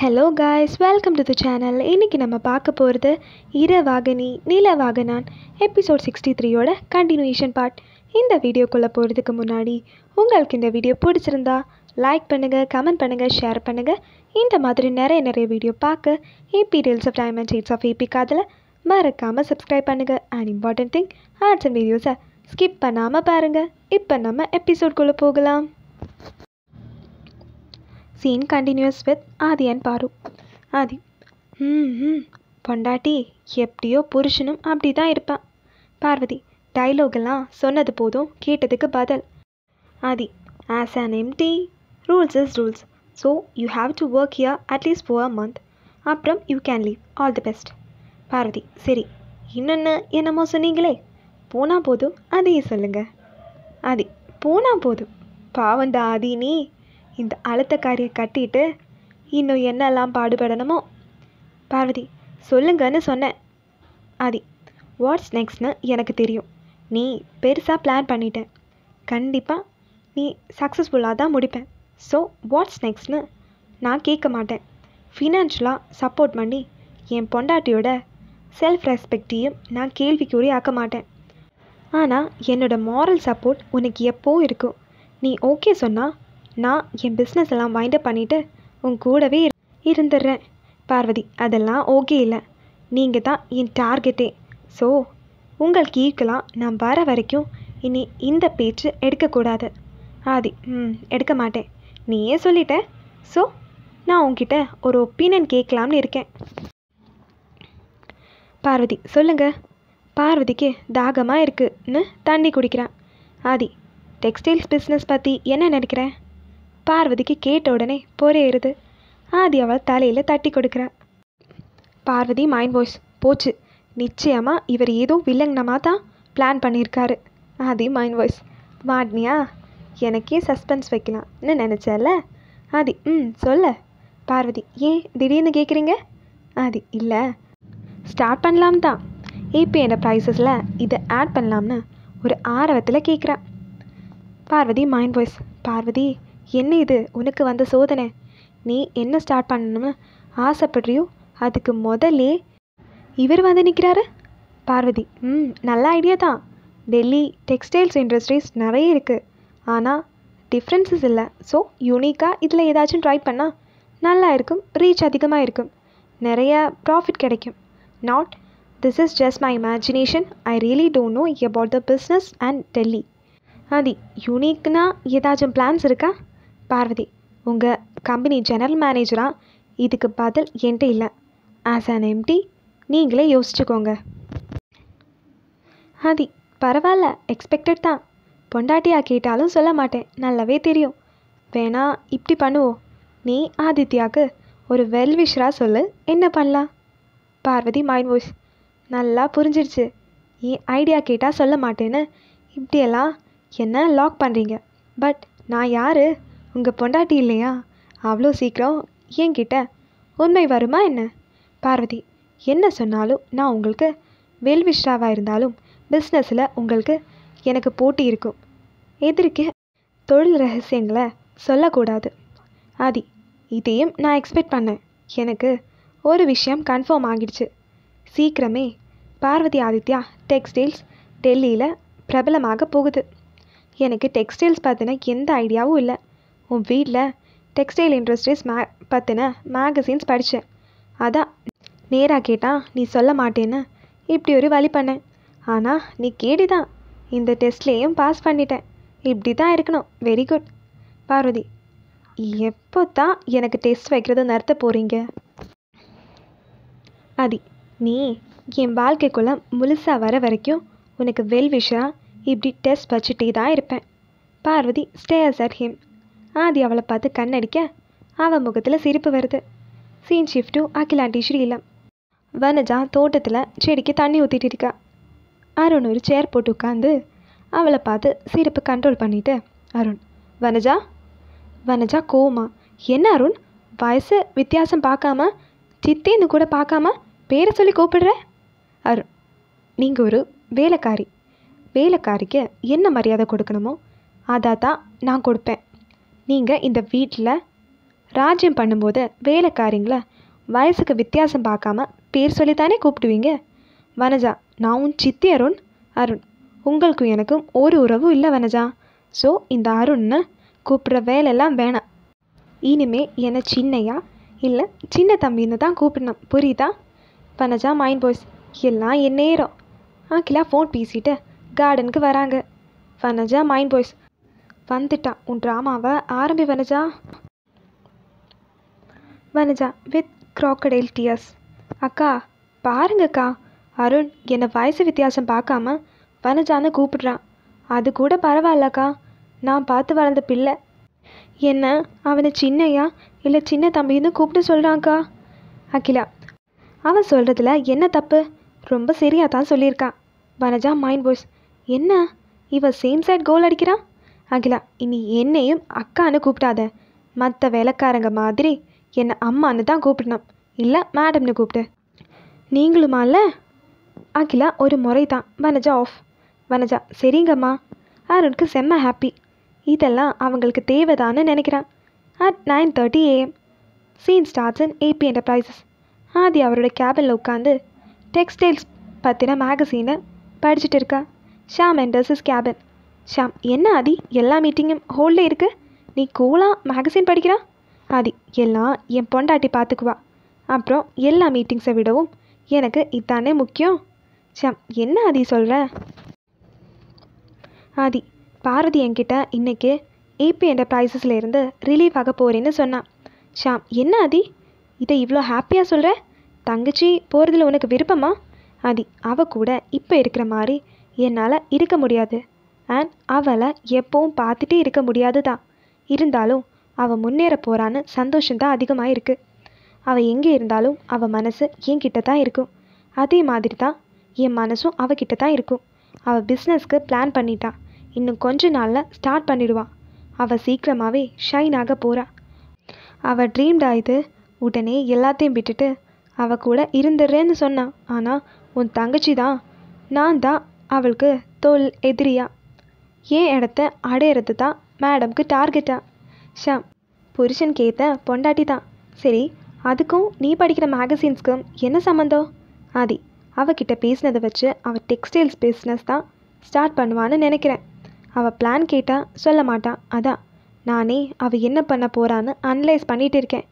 Hello guys welcome to the channel இன்றைக்கி நம்ம பார்க்க போகிறது இரவாகனி நிலவாகனான் எபிசோட் சிக்ஸ்டி த்ரீயோட கண்டினியூஷன் பார்ட் இந்த வீடியோக்குள்ளே போகிறதுக்கு முன்னாடி உங்களுக்கு இந்த வீடியோ பிடிச்சிருந்தா லைக் பண்ணுங்கள் கமெண்ட் பண்ணுங்கள் ஷேர் பண்ணுங்கள் இந்த மாதிரி நிறைய நிறைய வீடியோ பார்க்க AB reels of time and shades of AB காதில் மறக்காமல் சப்ஸ்கிரைப் பண்ணுங்கள் and important thing ads and வீடியோஸை ஸ்கிப் பண்ணாமல் பாருங்கள் இப்போ நம்ம எபிசோட்குள்ளே போகலாம் scene continues with Aadhi and Paaru Aadhi ம் பொண்டாட்டி எப்படியோ புருஷனும் அப்படி தான் இருப்பான் பார்வதி டைலாகெல்லாம் சொன்னது போதும் கேட்டதுக்கு பதில் Aadhi as an MD rules is rules so you have to work here at least for a month அப்புறம் you can leave all the best Parvathi சரி இன்னொன்று என்னமோ சொன்னீங்களே போனால் போதும் அதையே சொல்லுங்கள் ஆதி போனால் போதும் பாவண்டா ஆதி நீ இந்த அழுத்தக்காரியை கட்டிட்டு இன்னும் என்னெல்லாம் பாடுபடணுமோ பார்வதி சொல்லுங்கன்னு சொன்னேன் ஆதி வாட்ஸ் நெக்ஸ்ட்னு எனக்கு தெரியும் நீ பெருசாக பிளான் பண்ணிட்டேன் கண்டிப்பாக நீ சக்ஸஸ்ஃபுல்லாக தான் முடிப்பேன் ஸோ வாட்ஸ் நெக்ஸ்ட்னு நான் கேட்க மாட்டேன் ஃபினான்ஷியலாக சப்போர்ட் பண்ணி என் பொண்டாட்டியோட செல்ஃப் ரெஸ்பெக்டையும் நான் கேள்விக்குறி ஆக்க மாட்டேன் ஆனால் என்னோடய மாரல் சப்போர்ட் உனக்கு எப்போவும் இருக்கும் நீ ஓகே சொன்னால் நான் என் பிஸ்னஸ் எல்லாம் வைண்டப் பண்ணிவிட்டு உன் கூடவே இருந்துடுறேன் பார்வதி அதெல்லாம் ஓகே இல்லை நீங்கள் தான் என் டார்கெட்டே ஸோ உங்கள் கீழ்க்கெலாம் நான் வர வரைக்கும் இனி இந்த பேச்சு எடுக்கக்கூடாது ஆதி ம் எடுக்க மாட்டேன் நீயே சொல்லிட்ட ஸோ நான் உங்ககிட்ட ஒரு ஒப்பீனியன் கேட்கலாம்னு இருக்கேன் பார்வதி சொல்லுங்க பார்வதிக்கு தாகமாக இருக்குன்னு தண்ணி குடிக்கிறான் ஆதி டெக்ஸ்டைல்ஸ் பிஸ்னஸ் பற்றி என்ன நினைக்கிறேன் பார்வதிக்கு கேட்ட உடனே இருது ஆதி அவள் தலையில் தட்டி கொடுக்குறா பார்வதி மைண்ட் வாய்ஸ் போச்சு நிச்சயமாக இவர் ஏதோ வில்லங்கனமாக தான் பிளான் பண்ணியிருக்காரு ஆதி மைண்ட் வாய்ஸ் மாட்னியா எனக்கே சஸ்பென்ஸ் வைக்கலாம்னு நினச்சல ஆதி ம் சொல்ல பார்வதி ஏன் திடீர்னு கேட்குறீங்க ஆதி இல்லை ஸ்டார்ட் பண்ணலாம் தான் இப்போ என்ன ப்ரைஸஸில் இதை ஆட் பண்ணலாம்னு ஒரு ஆரவத்தில் கேட்குறா பார்வதி மைண்ட் வாய்ஸ் பார்வதி என்ன இது உனக்கு வந்த சோதனை நீ என்ன ஸ்டார்ட் பண்ணணும்னு ஆசைப்படுறியோ அதுக்கு முதலே இவர் வந்து நிற்கிறாரு பார்வதி ம் நல்ல ஐடியா தான் டெல்லி டெக்ஸ்டைல்ஸ் இண்டஸ்ட்ரீஸ் நிறைய இருக்குது ஆனால் டிஃப்ரென்சஸ் இல்லை ஸோ யூனிக்காக இதில் ஏதாச்சும் ட்ரை பண்ணால் நல்லா இருக்கும் ரீச் அதிகமாக இருக்கும் நிறைய ப்ராஃபிட் கிடைக்கும் not this is just my imagination I really don't know about the business and Delhi அது யூனிக்னால் ஏதாச்சும் பிளான்ஸ் இருக்கா பார்வதி உங்கள் கம்பெனி ஜெனரல் மேனேஜராக இதுக்கு பதில் என்கிட்ட இல்லை ஆஸ் அன் எம்டி நீங்களே யோசிச்சுக்கோங்க ஹதி பரவாயில்ல எக்ஸ்பெக்டட் தான் பொண்டாட்டியாக கேட்டாலும் சொல்ல மாட்டேன் நல்லாவே தெரியும் வேணா இப்படி பண்ணுவோம் நீ ஆதித்யாவுக்கு ஒரு வெல்விஷராக சொல்லு என்ன பண்ணலாம் பார்வதி மைண்ட் வாய்ஸ் நல்லா புரிஞ்சிடுச்சு ஏன் ஐடியா கேட்டால் சொல்ல மாட்டேன்னு இப்படியெல்லாம் என்ன லாக் பண்ணுறீங்க பட் நான் யார் உங்கள் பொண்டாட்டி இல்லையா அவ்வளோ சீக்கிரம் என்கிட்ட உண்மை வருமா என்ன பார்வதி என்ன சொன்னாலும் நான் உங்களுக்கு வெல்விஷ்டாவாக இருந்தாலும் பிஸ்னஸில் உங்களுக்கு எனக்கு போட்டி இருக்கும் எதிர்க்க தொழில் ரகசியங்களை சொல்லக்கூடாது ஆதி இதையும் நான் எக்ஸ்பெக்ட் பண்ணேன் எனக்கு ஒரு விஷயம் கன்ஃபார்ம் ஆகிடுச்சு சீக்கிரமே பார்வதி ஆதித்யா டெக்ஸ்டைல்ஸ் டெல்லியில் பிரபலமாக போகுது எனக்கு டெக்ஸ்டைல்ஸ் பார்த்தினா எந்த ஐடியாவும் இல்லை உன் வீட்டில் டெக்ஸ்டைல் இண்டஸ்ட்ரீஸ் மே பற்றின மேகசின்ஸ் படித்தேன் அதான் நேராக கேட்டால் நீ சொல்ல மாட்டேன்னு இப்படி ஒரு வழி பண்ணேன் ஆனால் நீ கேடி தான் இந்த டெஸ்ட்லேயும் பாஸ் பண்ணிட்டேன் இப்படி தான் இருக்கணும் வெரி குட் பார்வதி எப்போ தான் எனக்கு டெஸ்ட் வைக்கிறது நடத்த போகிறீங்க அதி நீ என் வாழ்க்கைக்குள்ள முழுசாக வர வரைக்கும் உனக்கு வெல் விஷாக இப்படி டெஸ்ட் வச்சுட்டே தான் இருப்பேன் Parvathi stares at him Aadhi அவளை பார்த்து கண்ணடிக்க அவன் முகத்தில் சிரிப்பு வருது சீன் ஷிஃப்டும் டு அகிலாண்டி ஸ்ரீலம் வனஜா தோட்டத்தில் செடிக்கு தண்ணி ஊற்றிட்டு இருக்கா அருண் ஒரு சேர் போட்டு உட்காந்து அவளை பார்த்து சிரிப்பு கண்ட்ரோல் பண்ணிவிட்டு அருண் வனஜா வனஜா கோமா என்ன அருண் வயசு வித்தியாசம் பார்க்காம சித்தேன்னு கூட பார்க்காம பேரை சொல்லி கூப்பிடுற அருண் நீங்கள் ஒரு வேலைக்காரி வேலைக்காரிக்கு என்ன மரியாதை கொடுக்கணுமோ அதை தான் நான் கொடுப்பேன் நீங்கள் இந்த வீட்டில் ராஜ்யம் பண்ணும்போது வேலைக்காரிங்கள வயசுக்கு வித்தியாசம் பார்க்காம பேர் சொல்லித்தானே கூப்பிடுவீங்க வனஜா நான் சித்தி அருண் அருண் உங்களுக்கும் எனக்கும் ஒரு உறவும் இல்லை வனஜா ஸோ இந்த அருண்னு கூப்பிட்ற வேலையெல்லாம் வேணாம் இனிமே என்னை சின்னையா இல்லை சின்ன தம்பின்னு தான் கூப்பிடணும் புரியுதா வனஜா மைண்ட் பாய்ஸ் எல்லாம் என் நேரம் ஆக்கிலா ஃபோன் பேசிட்டு கார்டனுக்கு வராங்க வனஜா மைண்ட் பாய்ஸ் வந்துட்டான் உன் ட்ராமாவை ஆரம்பி Vanaja Vanaja with crocodile tears அக்கா பாருங்கக்கா அருண் என்னை வயசு வித்தியாசம் பார்க்காம வனஜான்னு கூப்பிடுறான் அது கூட பரவாயில்லக்கா நான் பார்த்து வளர்ந்த பிள்ளை என்ன அவனை சின்னையா இல்லை சின்ன தம்பின்னு கூப்பிட்டு சொல்கிறான்க்கா அகிலா அவன் சொல்கிறதுல என்ன தப்பு ரொம்ப சரியாக தான் சொல்லியிருக்கான் வனஜா மைண்ட் வாய்ஸ் என்ன இவன் சேம் சைட் கோல் அடிக்கிறான் அகிலா இனி என்னையும் அக்கான்னு கூப்பிடாத மற்ற வேலைக்காரங்க மாதிரி என்னை அம்மானு தான் கூப்பிடணும் இல்லை மேடம்னு கூப்பிடு இல்லை அகிலா ஒரு முறை தான் வனஜா ஆஃப் வனஜா சரிங்கம்மா அருணுக்கு செம்ம ஹாப்பி இதெல்லாம் அவங்களுக்கு தேவைதான்னு நினைக்கிறான் at nine thirty AM scene starts and AB enterprises Aadhi அவரோட கேபினில் உட்காந்து டெக்ஸ்டைல்ஸ் பற்றின மேகசீனை படிச்சுட்டு இருக்கா ஷாம் இஸ் கேபின் ஷாம் என்ன ஆதி எல்லா மீட்டிங்கும் ஹோல்டில் இருக்குது நீ கூலாக மேகசின் படிக்கிறான் ஆதி எல்லாம் என் பொண்டாட்டி பார்த்துக்குவா அப்புறம் எல்லா மீட்டிங்ஸை விடவும் எனக்கு இத்தானே முக்கியம் ஷாம் என்ன ஆதி சொல்கிற ஆதி பார்வதி என்கிட்ட இன்றைக்கி ஏபி இருந்து ரிலீஃப் ஆக போகிறேன்னு சொன்னான் ஷாம் என்ன ஆதி இதை இவ்வளோ ஹாப்பியாக சொல்கிற தங்கச்சி போகிறதுல உனக்கு விருப்பமா ஆதி அவ கூட இப்போ இருக்கிற மாதிரி என்னால் இருக்க முடியாது அண்ட் அவளை எப்போவும் பார்த்துட்டே இருக்க முடியாது தான் இருந்தாலும் அவள் முன்னேற போகிறான்னு சந்தோஷந்தான் அதிகமாக இருக்குது அவள் எங்கே இருந்தாலும் அவள் மனசு என்கிட்ட தான் இருக்கும் அதே மாதிரி தான் என் மனசும் அவகிட்ட தான் இருக்கும் அவள் பிஸ்னஸ்க்கு பிளான் பண்ணிட்டான் இன்னும் கொஞ்ச நாளில் ஸ்டார்ட் பண்ணிடுவான் அவள் சீக்கிரமாகவே ஷைன் ஆக அவள் ட்ரீம்ட் ஆயிது உடனே எல்லாத்தையும் விட்டுட்டு அவள் கூட இருந்துடுறேன்னு சொன்னான் ஆனால் உன் தங்கச்சி தான் நான் தான் அவளுக்கு தோல் எதிரியா ஏன் இடத்த அடையிறது தான் மேடம்க்கு டார்கெட்டா ஷாம் புருஷன் கேத்த பொண்டாட்டி தான் சரி அதுக்கும் நீ படிக்கிற மேகசின்ஸ்க்கும் என்ன சம்மந்தம் ஆதி அவகிட்ட பேசினதை வச்சு அவள் டெக்ஸ்டைல்ஸ் பிஸ்னஸ் தான் ஸ்டார்ட் பண்ணுவான்னு நினைக்கிறேன் அவள் பிளான் கேட்டால் சொல்ல மாட்டான் அதான் நானே அவள் என்ன பண்ண போகிறான்னு அனலைஸ் பண்ணிகிட்டு இருக்கேன்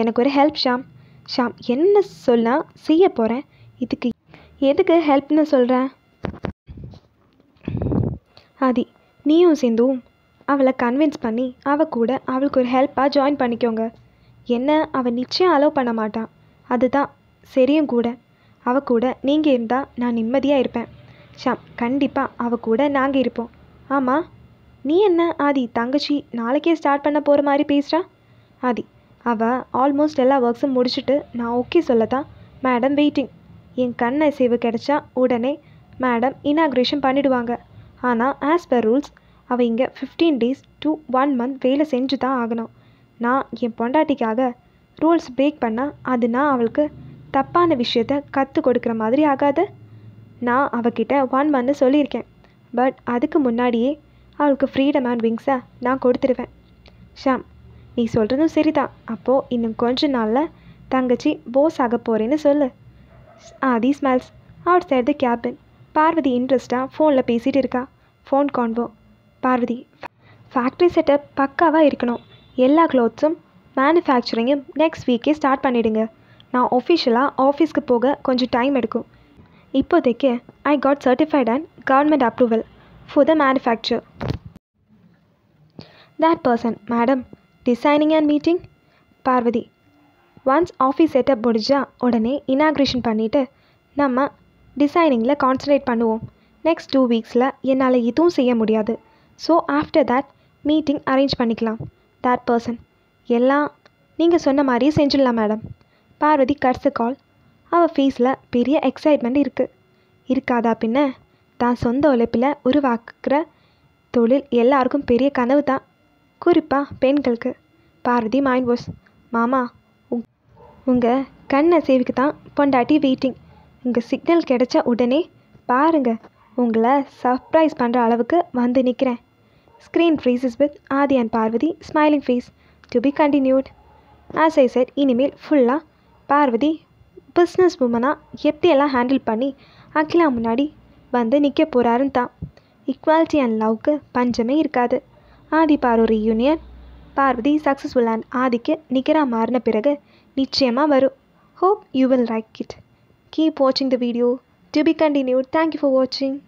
எனக்கு ஒரு ஹெல்ப் ஷாம் ஷாம் என்ன சொன்னால் செய்ய போகிறேன் இதுக்கு எதுக்கு ஹெல்ப்னு சொல்கிறேன் ஆதி நீயும் சிந்துவும் அவளை கன்வின்ஸ் பண்ணி அவள் கூட அவளுக்கு ஒரு ஹெல்ப்பாக ஜாயின் பண்ணிக்கோங்க என்ன அவள் நிச்சயம் அலோவ் பண்ண மாட்டான் அதுதான் சரியும் கூட அவள் கூட நீங்கள் இருந்தால் நான் நிம்மதியாக இருப்பேன் ஷாம் கண்டிப்பாக அவள் கூட நாங்கள் இருப்போம் ஆமாம் நீ என்ன ஆதி தங்கச்சி நாளைக்கே ஸ்டார்ட் பண்ண போகிற மாதிரி பேசுகிறா ஆதி அவள் ஆல்மோஸ்ட் எல்லா ஒர்க்ஸும் முடிச்சுட்டு நான் ஓகே சொல்லத்தான் மேடம் வெயிட்டிங் என் கண் அசைவு கிடைச்சா உடனே மேடம் இனாக்ரேஷன் பண்ணிவிடுவாங்க ஆனால் ஆஸ் பர் ரூல்ஸ் அவள் இங்கே fifteen days to one month வேலை செஞ்சு தான் ஆகணும் நான் என் பொண்டாட்டிக்காக ரூல்ஸ் பிரேக் பண்ணால் அது நான் அவளுக்கு தப்பான விஷயத்த கற்று கொடுக்குற மாதிரி ஆகாது நான் அவகிட்ட ஒன் மந்த் சொல்லியிருக்கேன் பட் அதுக்கு முன்னாடியே அவளுக்கு ஃப்ரீடம் அண்ட் விங்ஸை நான் கொடுத்துருவேன் ஷாம் நீ சொல்கிறதும் சரிதான் அப்போது இன்னும் கொஞ்ச நாளில் தங்கச்சி போஸ் ஆக போகிறேன்னு சொல்லு the smells outside the cabin Parvathi இன்ட்ரெஸ்ட்டாக ஃபோனில் பேசிகிட்டு இருக்கா phone convo Parvathi factory setup பக்காவாக இருக்கணும் எல்லா க்ளோத்ஸும் மேனுஃபேக்சரிங்கும் நெக்ஸ்ட் வீக்கே ஸ்டார்ட் பண்ணிவிடுங்க நான் ஒஃபிஷியலாக ஆஃபீஸ்க்கு போக கொஞ்சம் டைம் எடுக்கும் இப்போதைக்கு I got certified and government approval for the manufacture that person madam designing and meeting Parvathi once office setup முடிஞ்சால் உடனே இனாக்ரேஷன் பண்ணிவிட்டு நம்ம டிசைனிங்கில் கான்சன்ட்ரேட் பண்ணுவோம் நெக்ஸ்ட் டூ வீக்ஸில் என்னால் இதுவும் செய்ய முடியாது so after that meeting arrange பண்ணிக்கலாம் தேட் பர்சன் எல்லாம் நீங்கள் சொன்ன மாதிரியே செஞ்சிடலாம் மேடம் பார்வதி கட்ஸ கால் அவள் ஃபீஸில் பெரிய எக்ஸைட்மெண்ட் இருக்குது இருக்காதா பின்ன தான் சொந்த உழைப்பில் உருவாக்குற தொழில் எல்லாருக்கும் பெரிய கனவு தான் குறிப்பாக பெண்களுக்கு பார்வதி மைண்ட் வாஷ் மாமா உங் உங்கள் கண் அசைவுக்கு தான் பொண்டாட்டி வெயிட்டிங் உங்கள் சிக்னல் கிடைச்ச உடனே பாருங்கள் உங்களை சர்ப்ரைஸ் பண்ணுற அளவுக்கு வந்து நிற்கிறேன் screen freezes with Aadhi and Parvathi smiling face to be continued as I said இனிமேல் ஃபுல்லாக பார்வதி பிஸ்னஸ் உமனாக எப்படியெல்லாம் ஹேண்டில் பண்ணி அகிலா முன்னாடி வந்து நிற்க போகிறாருன்னு தான் ஈக்வாலிட்டி அண்ட் லவ்க்கு பஞ்சமே இருக்காது ஆதி பார் யூனியன் பார்வதி சக்ஸஸ்ஃபுல் அண்ட் ஆதிக்கு நிகராக மாறின பிறகு நிச்சயமாக வரும் hope you will like it keep வாட்சிங் the video To be continued. Thank you for watching.